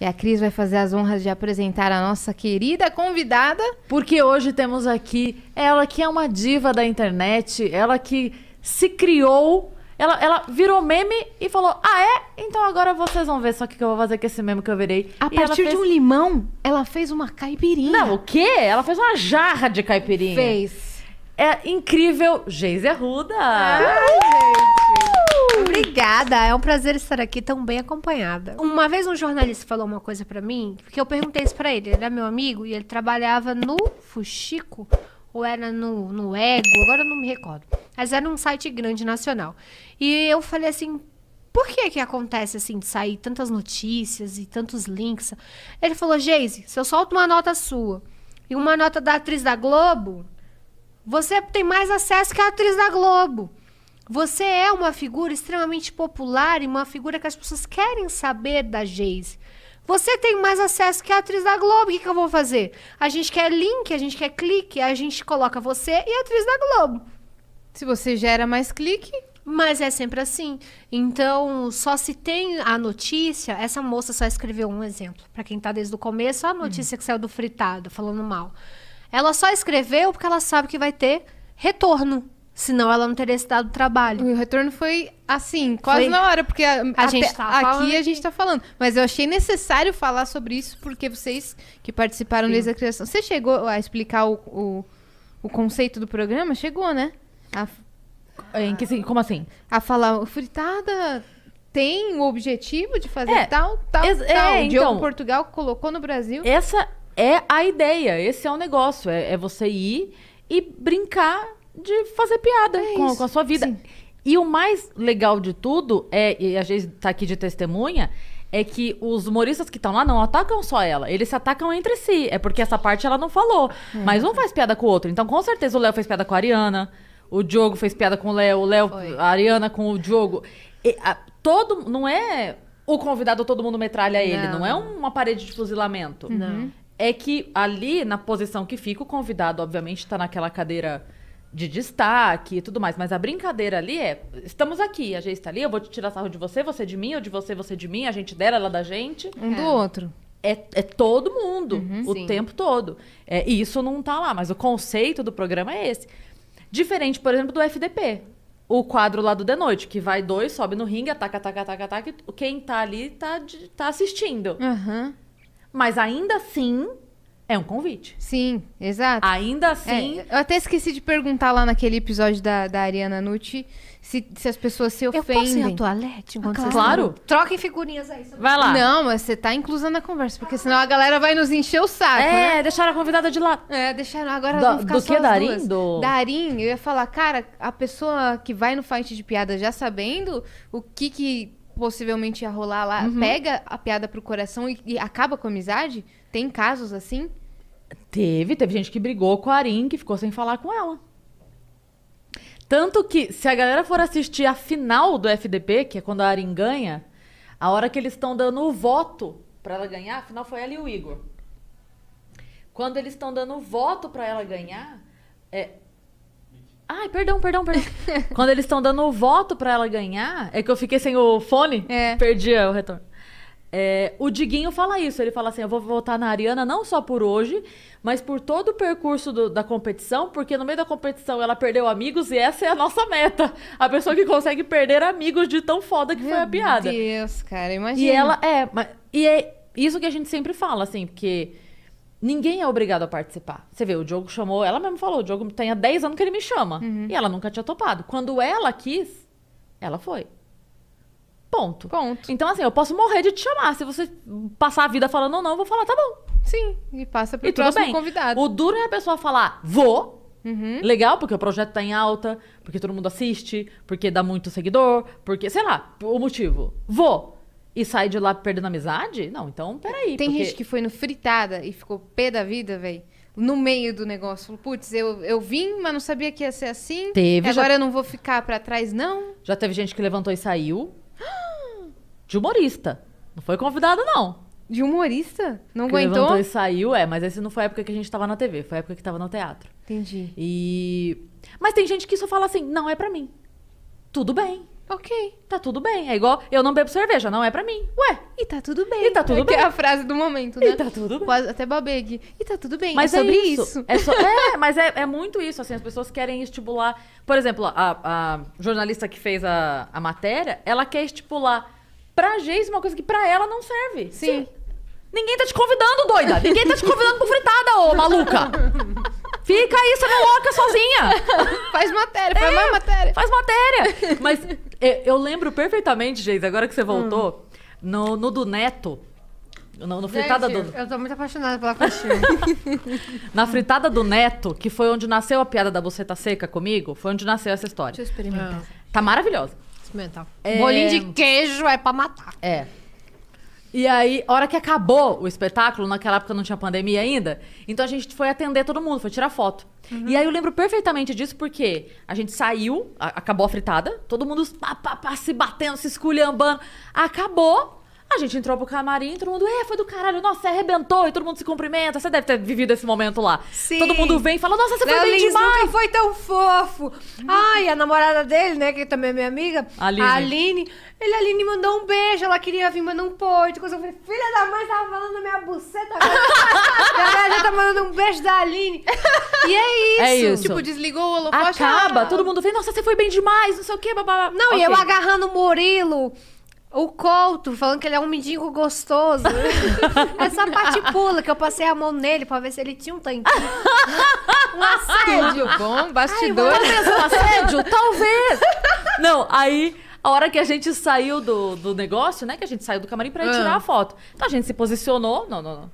E a Cris vai fazer as honras de apresentar a nossa querida convidada, porque hoje temos aqui ela que é uma diva da internet, ela que se criou, ela, ela virou meme e falou: Ah, é? Então agora vocês vão ver só o que eu vou fazer com esse meme que eu virei. A e partir fez... de um limão, ela fez uma caipirinha. Não, o quê? Ela fez uma jarra de caipirinha. Fez. É incrível, Geise Arruda! Ai, gente! Obrigada, é um prazer estar aqui tão bem acompanhada. Uma vez um jornalista falou uma coisa para mim, porque eu perguntei isso pra ele. Ele era é meu amigo e ele trabalhava no Fuxico, ou era no, no Ego, agora eu não me recordo. Mas era um site grande nacional. E eu falei assim, por que que acontece assim, de sair tantas notícias e tantos links? Ele falou, Geise, se eu solto uma nota sua e uma nota da atriz da Globo, você tem mais acesso que a atriz da Globo. Você é uma figura extremamente popular e uma figura que as pessoas querem saber da Geise. Você tem mais acesso que a atriz da Globo. O que, que eu vou fazer? A gente quer link, a gente quer clique, a gente coloca você e a atriz da Globo. Se você gera mais clique, mas é sempre assim. Então, só se tem a notícia, essa moça só escreveu um exemplo. Para quem tá desde o começo, a notícia hum. que saiu do fritado, falando mal. Ela só escreveu porque ela sabe que vai ter retorno. Senão ela não teria citado o trabalho. E o retorno foi assim, quase foi... na hora, porque a, a gente tá aqui a gente está falando. Mas eu achei necessário falar sobre isso, porque vocês que participaram desde a criação. Você chegou a explicar o, o, o conceito do programa? Chegou, né? A, em que, como assim? A falar fritada tem o objetivo de fazer é, tal, tal, é, tal. É, Diogo então, Portugal colocou no Brasil. Essa é a ideia, esse é o negócio. É, é você ir e brincar de fazer piada é com, com, a sua vida. Sim. E o mais legal de tudo, é, e a gente tá aqui de testemunha, é que os humoristas que estão lá não atacam só ela, eles se atacam entre si. É porque essa parte ela não falou. É. Mas um faz piada com o outro. Então, com certeza, o Léo fez piada com a Ariana, o Diogo fez piada com o Léo, o Léo, a Ariana com o Diogo. E, a, todo. Não é o convidado, todo mundo metralha ele. Não, não é uma parede de fuzilamento. Não. Uhum. É que ali, na posição que fica, o convidado, obviamente, tá naquela cadeira de destaque e tudo mais, mas a brincadeira ali é, estamos aqui, a gente está ali, eu vou te tirar sarro de você, você de mim, ou de você, você de mim, a gente dela, ela da gente. Um é. do outro. É, é todo mundo, uhum, o sim. tempo todo. É, e isso não está lá, mas o conceito do programa é esse. Diferente, por exemplo, do FDP. O quadro lá do The Noite, que vai dois, sobe no ringue, ataca, ataca, ataca, ataca, e quem está ali está tá assistindo. Uhum. Mas ainda assim, é um convite. Sim, exato. Ainda é, assim. É, eu até esqueci de perguntar lá naquele episódio da, da Ariana Nucci se, se as pessoas se ofendem. Eu posso ir ao toalete ah, claro. claro. Troquem figurinhas aí. Vai lá. Não, mas você tá inclusa na conversa, porque senão a galera vai nos encher o saco. É, né? deixaram a convidada de lá. É, deixaram. Agora vamos ficar do só que, Darim? Duas. Do... Darim, eu ia falar, cara, a pessoa que vai no fight de piada já sabendo o que que possivelmente ia rolar lá, uhum. pega a piada pro coração e, e, acaba com a amizade? Tem casos assim? Teve, teve gente que brigou com a Arim que ficou sem falar com ela. Tanto que, se a galera for assistir a final do FDP, que é quando a Arim ganha, a hora que eles estão dando o voto para ela ganhar, afinal foi ela e o Igor. Quando eles estão dando o voto para ela ganhar, é, Ai, perdão, perdão, perdão. Quando eles estão dando o voto para ela ganhar, é que eu fiquei sem o fone, é. perdi o retorno. É, o Diguinho fala isso, ele fala assim: eu vou votar na Ariana não só por hoje, mas por todo o percurso do, da competição, porque no meio da competição ela perdeu amigos e essa é a nossa meta. A pessoa que consegue perder amigos de tão foda que Meu foi a piada. Meu Deus, cara, imagina. E ela é, e é isso que a gente sempre fala, assim, porque Ninguém é obrigado a participar. Você vê, o Diogo chamou, ela mesmo falou, o Diogo tem há 10 anos que ele me chama. Uhum. E ela nunca tinha topado. Quando ela quis, ela foi. Ponto. Ponto. Então, assim, eu posso morrer de te chamar. Se você passar a vida falando ou não, eu vou falar, tá bom. Sim, e passa pro e próximo bem. convidado. O duro é a pessoa falar, vou. Uhum. Legal, porque o projeto tá em alta, porque todo mundo assiste, porque dá muito seguidor, porque, sei lá, o motivo. Vou e sai de lá perdendo amizade? Não, então peraí. Tem porque... gente que foi no fritada e ficou pé da vida, velho. No meio do negócio. Falou, putz, eu, eu vim, mas não sabia que ia ser assim. Teve. Agora já... eu não vou ficar para trás, não. Já teve gente que levantou e saiu. de humorista. Não foi convidado, não. De humorista? Não que aguentou? Levantou e saiu, é, mas esse não foi a época que a gente tava na TV, foi a época que tava no teatro. Entendi. E. Mas tem gente que só fala assim, não é para mim. Tudo bem. Ok, tá tudo bem. É igual eu não bebo cerveja, não é pra mim. Ué. E tá tudo bem. E tá tudo é bem. É a frase do momento, né? E tá tudo bem. Quase, até babegue. E tá tudo bem. Mas é, é sobre é isso. isso. É, so... é mas é, é muito isso. Assim, as pessoas querem estipular. Por exemplo, a, a jornalista que fez a, a matéria, ela quer estipular pra Geis uma coisa que pra ela não serve. Sim. Sim. Ninguém tá te convidando, doida. Ninguém tá te convidando pro fritada, ô maluca. Fica aí, você não é louca sozinha. faz matéria, é, faz mais é, matéria. Faz matéria. Mas eu, é, eu lembro perfeitamente, gente, agora que você voltou, hum. no, no do Neto. No, no fritada gente, do... Eu tô muito apaixonada pela coxinha. Na fritada do Neto, que foi onde nasceu a piada da buceta seca comigo, foi onde nasceu essa história. Deixa eu experimentar. Tá maravilhosa. Experimentar. É... Bolinho de queijo é pra matar. É. E aí, hora que acabou o espetáculo, naquela época não tinha pandemia ainda, então a gente foi atender todo mundo, foi tirar foto. Uhum. E aí eu lembro perfeitamente disso porque a gente saiu, a, acabou a fritada, todo mundo pá, pá, pá, se batendo, se esculhambando, acabou. A gente entrou pro camarim, todo mundo, é, foi do caralho, nossa, você arrebentou, e todo mundo se cumprimenta. Você deve ter vivido esse momento lá. Sim. Todo mundo vem e fala, nossa, você foi bem Lins demais. Nunca foi tão fofo. Ai, a namorada dele, né, que também é minha amiga, Aline. a Aline, ele, a Aline, mandou um beijo, ela queria vir mas não pode. Eu falei, filha da mãe, tava falando na minha buceta agora. a já tá mandando um beijo da Aline. E é, é isso. É isso. Tipo, desligou o holofote. Acaba, ah. todo mundo vem, nossa, você foi bem demais, não sei o quê, babá. Não, okay. e eu agarrando o Murilo. O Couto, falando que ele é um mendigo gostoso. Essa parte pula que eu passei a mão nele pra ver se ele tinha um tanquinho. um assédio. bom, bastidor. Ai, um assédio? Talvez. Não, aí a hora que a gente saiu do, do negócio, né? Que a gente saiu do camarim pra ir tirar ah. a foto. Então a gente se posicionou. Não, não, não.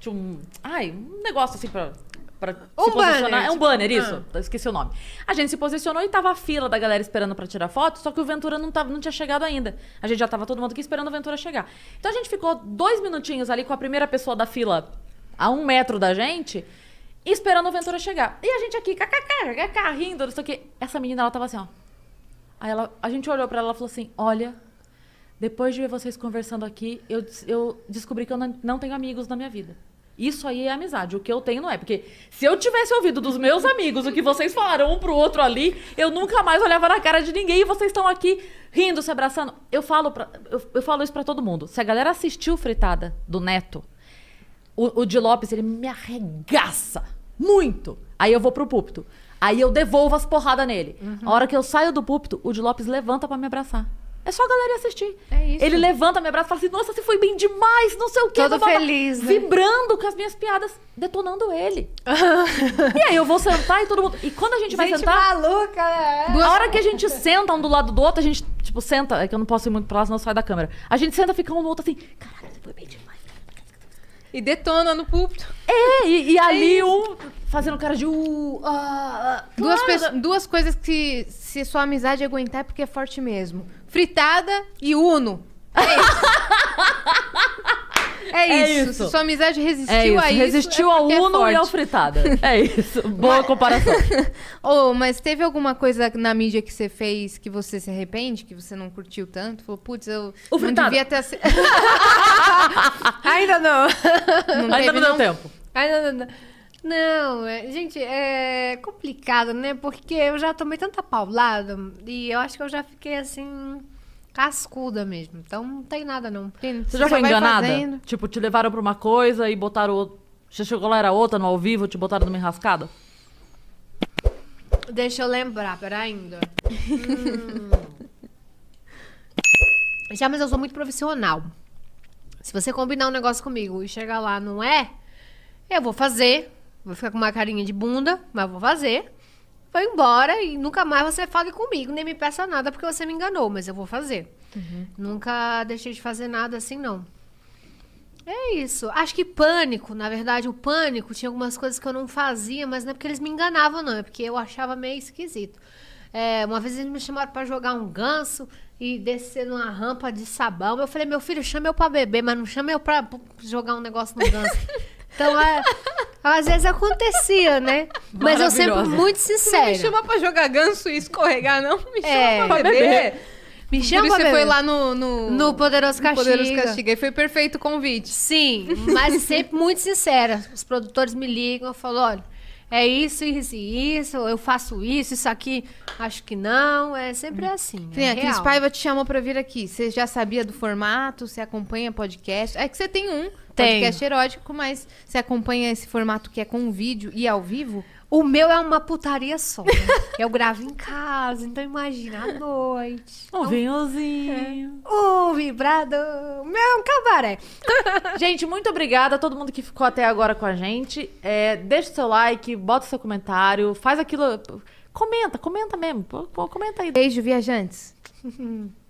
Tinha um. Ai, um negócio assim pra pra um se posicionar. é um tipo, banner, ah. isso? Ah. Esqueci o nome. A gente se posicionou e tava a fila da galera esperando para tirar foto, só que o Ventura não, tava, não tinha chegado ainda. A gente já tava todo mundo aqui esperando o Ventura chegar. Então a gente ficou dois minutinhos ali com a primeira pessoa da fila a um metro da gente esperando o Ventura chegar. E a gente aqui, kkk, rindo, não sei o quê. Essa menina, ela tava assim, ó. Aí ela, a gente olhou para ela e falou assim: Olha, depois de ver vocês conversando aqui, eu, eu descobri que eu não, não tenho amigos na minha vida. Isso aí é amizade. O que eu tenho não é. Porque se eu tivesse ouvido dos meus amigos o que vocês falaram um pro outro ali, eu nunca mais olhava na cara de ninguém e vocês estão aqui rindo, se abraçando. Eu falo, pra, eu, eu falo isso para todo mundo. Se a galera assistiu Fritada do Neto, o, o de Lopes, ele me arregaça muito. Aí eu vou pro púlpito. Aí eu devolvo as porradas nele. Uhum. A hora que eu saio do púlpito, o de Lopes levanta para me abraçar. É só a galera assistir. É isso. Ele levanta, me abraça e fala assim: Nossa, você foi bem demais, não sei o quê. Todo babá, feliz. Né? Vibrando com as minhas piadas, detonando ele. e aí eu vou sentar e todo mundo. E quando a gente, gente vai sentar. maluca, né? A hora que a gente senta um do lado do outro, a gente, tipo, senta. É que eu não posso ir muito lá, não sai da câmera. A gente senta, fica um no outro assim: Caralho, e detona no púlpito. É, e, e é ali é um fazendo cara de. Uh, uh duas, claro. duas coisas que, se sua amizade aguentar, é porque é forte mesmo: fritada e uno. É isso. É, é isso. Sua amizade é resistiu é isso. a isso. Resistiu é ao é Uno é e ao fritada. É isso. Boa mas... comparação. oh, mas teve alguma coisa na mídia que você fez que você se arrepende, que você não curtiu tanto? Falou, putz, eu o não devia ter. Ass... Ainda não. não Ainda teve, não deu não... tempo. Ainda não. Não, é, gente, é complicado, né? Porque eu já tomei tanta paulada e eu acho que eu já fiquei assim cascuda mesmo. Então não tem nada, não. Você, Você já foi enganada? Fazendo. Tipo, te levaram pra uma coisa e botaram outro. Você chegou lá, era outra, no ao vivo, te botaram numa enrascada? Deixa eu lembrar, peraí ainda. hum. Já, mas eu sou muito profissional. Se você combinar um negócio comigo e chegar lá, não é? Eu vou fazer. Vou ficar com uma carinha de bunda, mas vou fazer foi embora e nunca mais você fale comigo, nem me peça nada porque você me enganou, mas eu vou fazer. Uhum. Nunca deixei de fazer nada assim, não. É isso. Acho que pânico, na verdade, o pânico tinha algumas coisas que eu não fazia, mas não é porque eles me enganavam, não. É porque eu achava meio esquisito. É, uma vez eles me chamaram para jogar um ganso e descer numa rampa de sabão. Eu falei, meu filho, chama eu pra beber, mas não chama eu pra jogar um negócio no ganso. então é. Às vezes acontecia, né? Mas eu sempre muito sincera. Não me chama pra jogar ganso e escorregar, não. Me chama é. pra beber. beber. Me chama Por isso você foi lá no... No, no Poderoso Castiga. No Poderoso Castiga. E foi perfeito o convite. Sim, mas sempre muito sincera. Os produtores me ligam, eu falo, olha, é isso, isso e isso, eu faço isso, isso aqui, acho que não, é sempre assim. É Sim, é a Cris Paiva te chamou pra vir aqui. Você já sabia do formato, você acompanha podcast. É que você tem um tem. Podcast erótico, mas você acompanha esse formato que é com vídeo e ao vivo? O meu é uma putaria só. Eu gravo em casa, então imagina à noite. Um então, vinhozinho. o é. um vibrador. Meu é cabaré. gente, muito obrigada a todo mundo que ficou até agora com a gente. É, deixa o seu like, bota o seu comentário, faz aquilo. Comenta, comenta mesmo. Comenta aí. Beijo, viajantes.